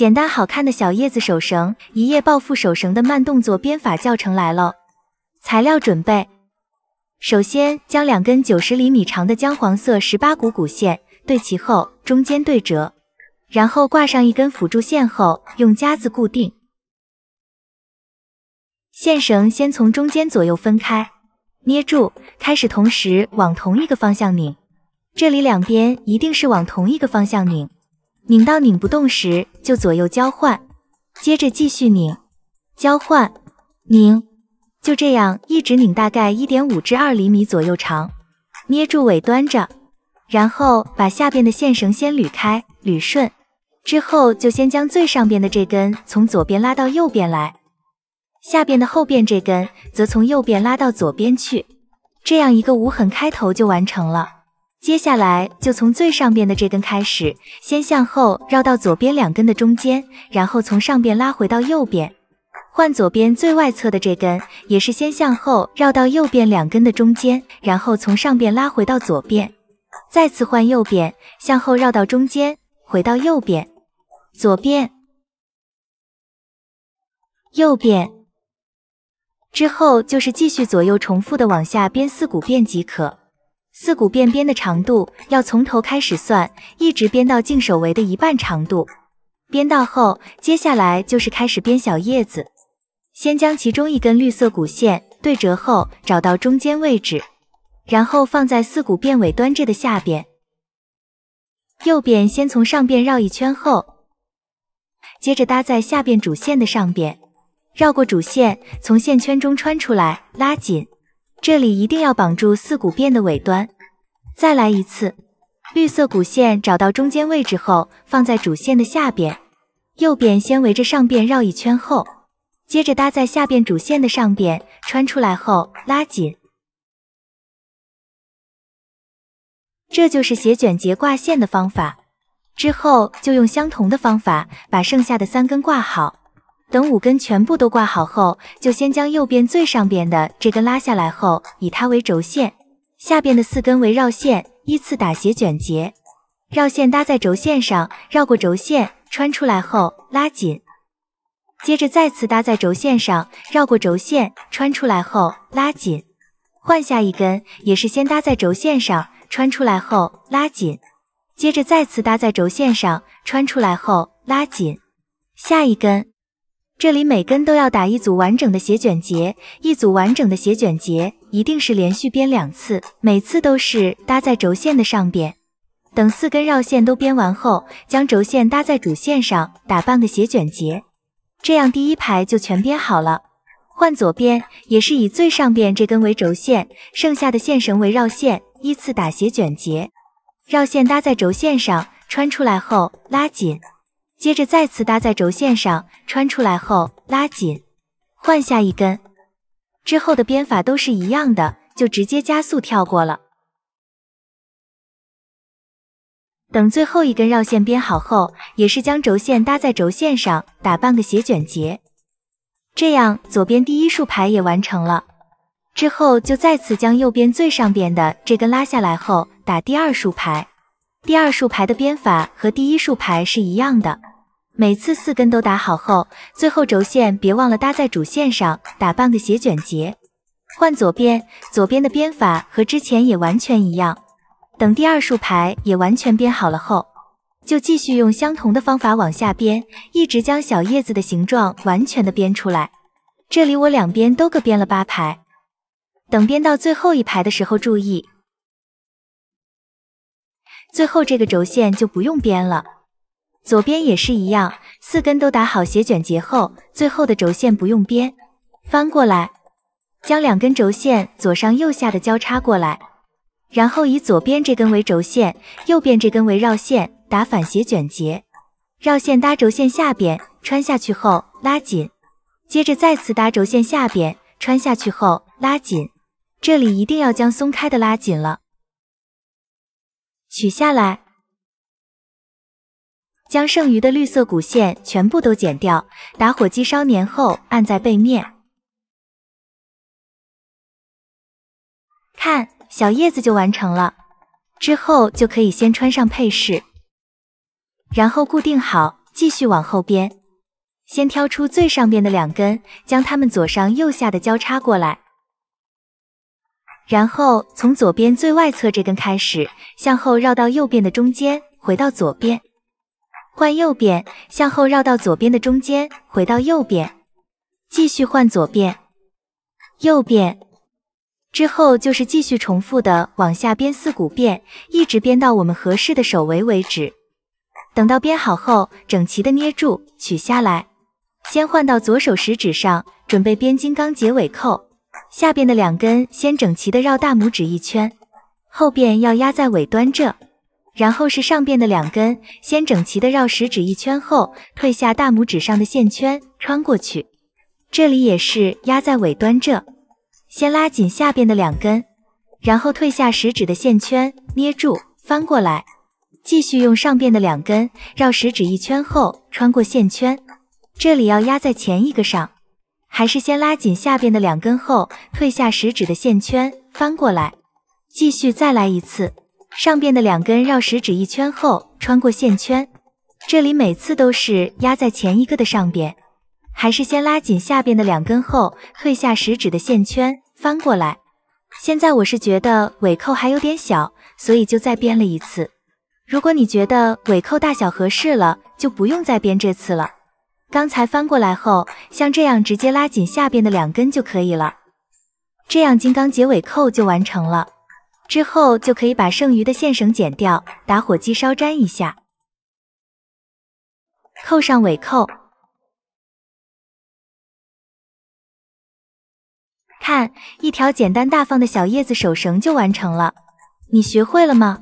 简单好看的小叶子手绳，一夜暴富手绳的慢动作编法教程来喽！材料准备：首先将两根九十厘米长的姜黄色十八股股线对齐后中间对折，然后挂上一根辅助线后用夹子固定。线绳先从中间左右分开，捏住开始同时往同一个方向拧，这里两边一定是往同一个方向拧。拧到拧不动时，就左右交换，接着继续拧，交换拧，就这样一直拧，大概一点五至二厘米左右长。捏住尾端着，然后把下边的线绳先捋开捋顺，之后就先将最上边的这根从左边拉到右边来，下边的后边这根则从右边拉到左边去，这样一个无痕开头就完成了。接下来就从最上边的这根开始，先向后绕到左边两根的中间，然后从上边拉回到右边。换左边最外侧的这根，也是先向后绕到右边两根的中间，然后从上边拉回到左边。再次换右边，向后绕到中间，回到右边、左边、右边。之后就是继续左右重复的往下编四股辫即可。四股辫边的长度要从头开始算，一直编到净手围的一半长度。编到后，接下来就是开始编小叶子。先将其中一根绿色股线对折后，找到中间位置，然后放在四股辫尾端这的下边。右边先从上边绕一圈后，接着搭在下边主线的上边，绕过主线，从线圈中穿出来，拉紧。这里一定要绑住四股辫的尾端，再来一次。绿色股线找到中间位置后，放在主线的下边，右边先围着上边绕一圈后，接着搭在下边主线的上边，穿出来后拉紧。这就是斜卷结挂线的方法。之后就用相同的方法把剩下的三根挂好。等五根全部都挂好后，就先将右边最上边的这根拉下来后，以它为轴线，下边的四根为绕线，依次打斜卷结。绕线搭在轴线上，绕过轴线穿出来后拉紧。接着再次搭在轴线上，绕过轴线穿出来后拉紧。换下一根，也是先搭在轴线上，穿出来后拉紧。接着再次搭在轴线上，穿出来后拉紧。下一根。这里每根都要打一组完整的斜卷结，一组完整的斜卷结一定是连续编两次，每次都是搭在轴线的上边。等四根绕线都编完后，将轴线搭在主线上，打半个斜卷结，这样第一排就全编好了。换左边，也是以最上边这根为轴线，剩下的线绳为绕线，依次打斜卷结，绕线搭在轴线上，穿出来后拉紧。接着再次搭在轴线上，穿出来后拉紧，换下一根，之后的编法都是一样的，就直接加速跳过了。等最后一根绕线编好后，也是将轴线搭在轴线上打半个斜卷结，这样左边第一竖排也完成了。之后就再次将右边最上边的这根拉下来后打第二竖排，第二竖排的编法和第一竖排是一样的。每次四根都打好后，最后轴线别忘了搭在主线上，打半个斜卷结。换左边，左边的编法和之前也完全一样。等第二竖排也完全编好了后，就继续用相同的方法往下编，一直将小叶子的形状完全的编出来。这里我两边都各编了八排。等编到最后一排的时候，注意，最后这个轴线就不用编了。左边也是一样，四根都打好斜卷结后，最后的轴线不用编。翻过来，将两根轴线左上右下的交叉过来，然后以左边这根为轴线，右边这根为绕线，打反斜卷结。绕线搭轴线下边穿下去后拉紧，接着再次搭轴线下边穿下去后拉紧，这里一定要将松开的拉紧了。取下来。将剩余的绿色骨线全部都剪掉，打火机烧粘后按在背面，看小叶子就完成了。之后就可以先穿上配饰，然后固定好，继续往后编。先挑出最上边的两根，将它们左上右下的交叉过来，然后从左边最外侧这根开始，向后绕到右边的中间，回到左边。换右边，向后绕到左边的中间，回到右边，继续换左边、右边，之后就是继续重复的往下编四股辫，一直编到我们合适的手围为止。等到编好后，整齐的捏住取下来，先换到左手食指上，准备编金刚结尾扣，下边的两根先整齐的绕大拇指一圈，后边要压在尾端这。然后是上边的两根，先整齐的绕食指一圈后，退下大拇指上的线圈穿过去。这里也是压在尾端这，先拉紧下边的两根，然后退下食指的线圈，捏住翻过来，继续用上边的两根绕食指一圈后穿过线圈，这里要压在前一个上。还是先拉紧下边的两根后，退下食指的线圈翻过来，继续再来一次。上边的两根绕食指一圈后穿过线圈，这里每次都是压在前一个的上边，还是先拉紧下边的两根后退下食指的线圈翻过来。现在我是觉得尾扣还有点小，所以就再编了一次。如果你觉得尾扣大小合适了，就不用再编这次了。刚才翻过来后，像这样直接拉紧下边的两根就可以了，这样金刚结尾扣就完成了。之后就可以把剩余的线绳剪掉，打火机烧粘一下，扣上尾扣，看，一条简单大方的小叶子手绳就完成了。你学会了吗？